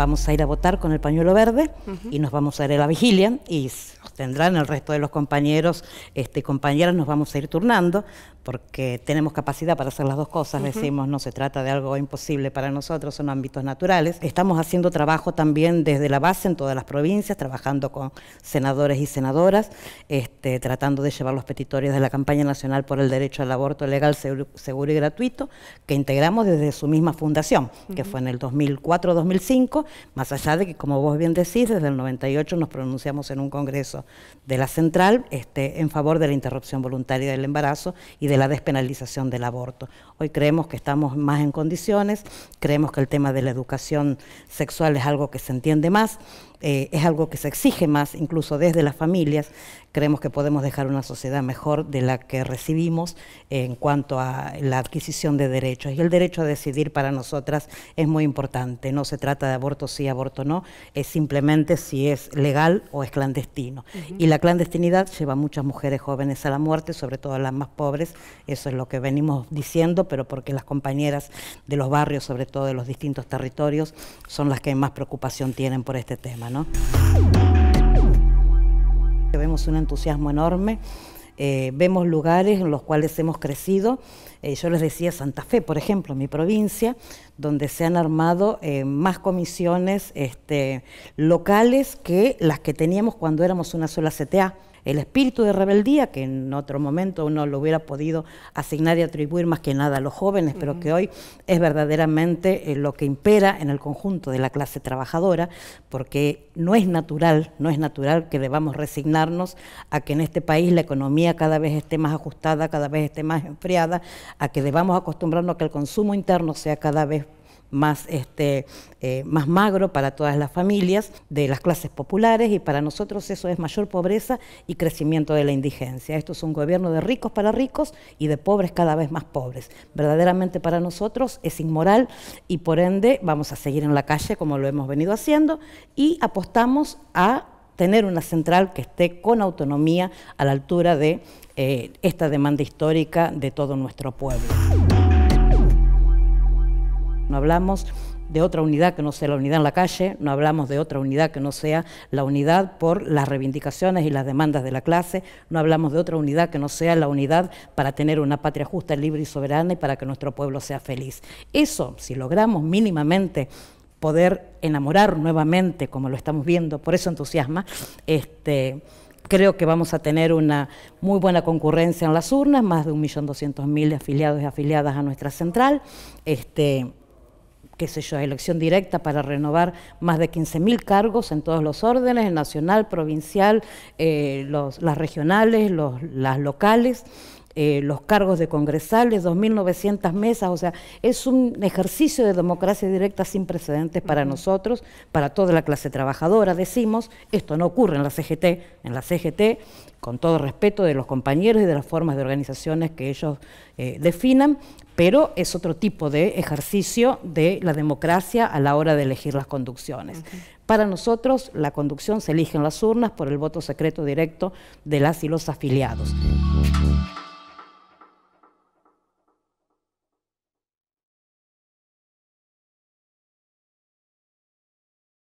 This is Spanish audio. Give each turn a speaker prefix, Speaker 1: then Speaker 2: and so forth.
Speaker 1: vamos a ir a votar con el pañuelo verde y nos vamos a ir a la vigilia y nos tendrán el resto de los compañeros, este, compañeras, nos vamos a ir turnando porque tenemos capacidad para hacer las dos cosas, decimos, no se trata de algo imposible para nosotros, son ámbitos naturales. Estamos haciendo trabajo también desde la base en todas las provincias, trabajando con senadores y senadoras, este, tratando de llevar los petitorios de la campaña nacional por el derecho al aborto legal, seguro, y gratuito, que integramos desde su misma fundación, que fue en el 2004-2005, más allá de que, como vos bien decís, desde el 98 nos pronunciamos en un congreso de la central este, en favor de la interrupción voluntaria del embarazo y de la despenalización del aborto. Hoy creemos que estamos más en condiciones, creemos que el tema de la educación sexual es algo que se entiende más. Eh, es algo que se exige más, incluso desde las familias. Creemos que podemos dejar una sociedad mejor de la que recibimos en cuanto a la adquisición de derechos. Y el derecho a decidir para nosotras es muy importante. No se trata de aborto sí, aborto no, es simplemente si es legal o es clandestino. Y la clandestinidad lleva a muchas mujeres jóvenes a la muerte, sobre todo a las más pobres. Eso es lo que venimos diciendo, pero porque las compañeras de los barrios, sobre todo de los distintos territorios, son las que más preocupación tienen por este tema. Vemos un entusiasmo enorme, eh, vemos lugares en los cuales hemos crecido eh, yo les decía Santa Fe, por ejemplo, mi provincia, donde se han armado eh, más comisiones este, locales que las que teníamos cuando éramos una sola CTA. El espíritu de rebeldía, que en otro momento uno lo hubiera podido asignar y atribuir más que nada a los jóvenes, pero que hoy es verdaderamente eh, lo que impera en el conjunto de la clase trabajadora, porque no es natural, no es natural que debamos resignarnos a que en este país la economía cada vez esté más ajustada, cada vez esté más enfriada, a que debamos acostumbrarnos a que el consumo interno sea cada vez más, este, eh, más magro para todas las familias de las clases populares y para nosotros eso es mayor pobreza y crecimiento de la indigencia. Esto es un gobierno de ricos para ricos y de pobres cada vez más pobres. Verdaderamente para nosotros es inmoral y por ende vamos a seguir en la calle como lo hemos venido haciendo y apostamos a tener una central que esté con autonomía a la altura de eh, esta demanda histórica de todo nuestro pueblo. No hablamos de otra unidad que no sea la unidad en la calle, no hablamos de otra unidad que no sea la unidad por las reivindicaciones y las demandas de la clase, no hablamos de otra unidad que no sea la unidad para tener una patria justa, libre y soberana y para que nuestro pueblo sea feliz. Eso, si logramos mínimamente poder enamorar nuevamente, como lo estamos viendo, por eso entusiasma, este, creo que vamos a tener una muy buena concurrencia en las urnas, más de 1.200.000 afiliados y afiliadas a nuestra central, este, qué sé yo, elección directa para renovar más de 15.000 cargos en todos los órdenes, el nacional, provincial, eh, las regionales, las locales, eh, los cargos de congresales, 2.900 mesas, o sea, es un ejercicio de democracia directa sin precedentes para nosotros, para toda la clase trabajadora, decimos, esto no ocurre en la CGT, en la CGT, con todo respeto de los compañeros y de las formas de organizaciones que ellos eh, definan, pero es otro tipo de ejercicio de la democracia a la hora de elegir las conducciones. Para nosotros, la conducción se elige en las urnas por el voto secreto directo de las y los afiliados.